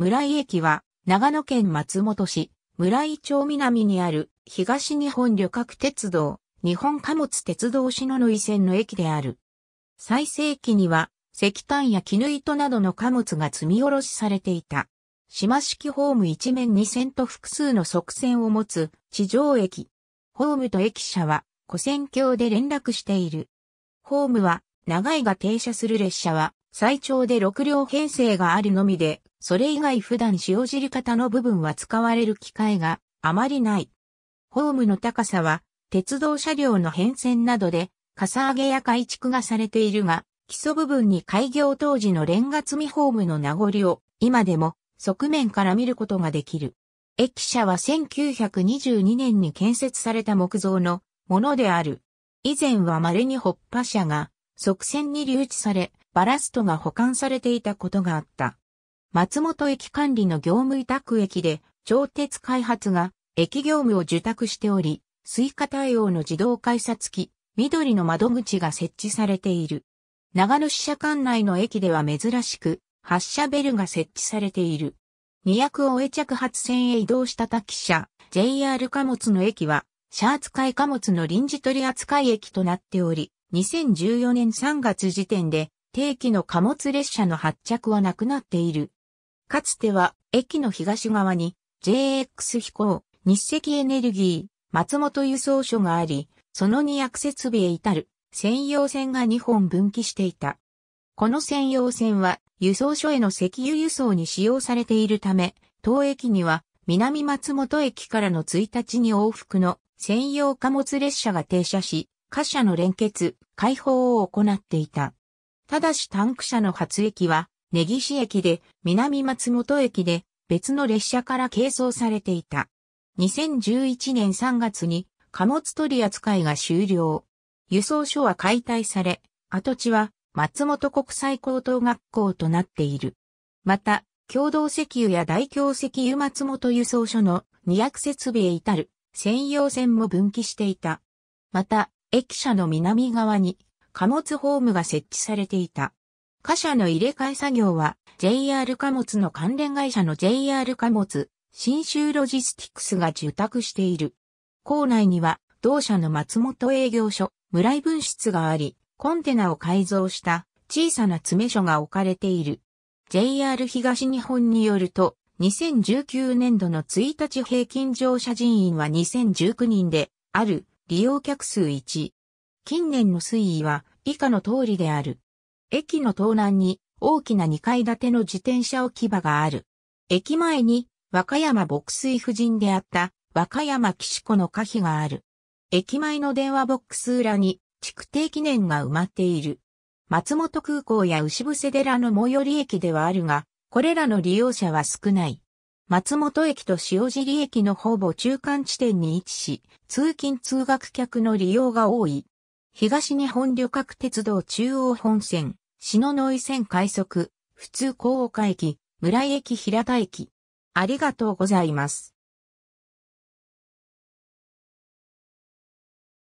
村井駅は、長野県松本市、村井町南にある、東日本旅客鉄道、日本貨物鉄道篠ののい線の駅である。最盛期には、石炭や絹糸などの貨物が積み下ろしされていた。島式ホーム一面二線と複数の側線を持つ地上駅。ホームと駅舎は、古線橋で連絡している。ホームは、長いが停車する列車は、最長で6両編成があるのみで、それ以外普段塩尻型の部分は使われる機会があまりない。ホームの高さは、鉄道車両の変遷などで、かさ上げや改築がされているが、基礎部分に開業当時のレンガ積みホームの名残を、今でも側面から見ることができる。駅舎は1922年に建設された木造のものである。以前は稀に発破車が側線に留置され、バラストが保管されていたことがあった。松本駅管理の業務委託駅で、調鉄開発が駅業務を受託しており、スイカ対応の自動改札機、緑の窓口が設置されている。長野支社管内の駅では珍しく、発車ベルが設置されている。2役を終え着発線へ移動した滝車、JR 貨物の駅は、シャー扱い貨物の臨時取扱駅となっており、2014年3月時点で、定期の貨物列車の発着はなくなっている。かつては駅の東側に JX 飛行、日赤エネルギー、松本輸送所があり、その2役設備へ至る専用線が2本分岐していた。この専用線は輸送所への石油輸送に使用されているため、当駅には南松本駅からの1日に往復の専用貨物列車が停車し、貨車の連結、開放を行っていた。ただしタンク車の発駅は根岸駅で南松本駅で別の列車から係装されていた。2011年3月に貨物取扱いが終了。輸送所は解体され、跡地は松本国際高等学校となっている。また、共同石油や大京石油松本輸送所の二役設備へ至る専用線も分岐していた。また、駅舎の南側に貨物ホームが設置されていた。貨車の入れ替え作業は JR 貨物の関連会社の JR 貨物、新州ロジスティクスが受託している。校内には同社の松本営業所、村井分室があり、コンテナを改造した小さな詰め所が置かれている。JR 東日本によると、2019年度の1日平均乗車人員は2019人で、ある利用客数1。近年の推移は以下の通りである。駅の東南に大きな2階建ての自転車置き場がある。駅前に和歌山牧水婦人であった和歌山岸子の可否がある。駅前の電話ボックス裏に築定記念が埋まっている。松本空港や牛伏寺の最寄り駅ではあるが、これらの利用者は少ない。松本駅と塩尻駅のほぼ中間地点に位置し、通勤通学客の利用が多い。東日本旅客鉄道中央本線、篠ノ井線快速、普通高岡駅、村井駅平田駅。ありがとうございます。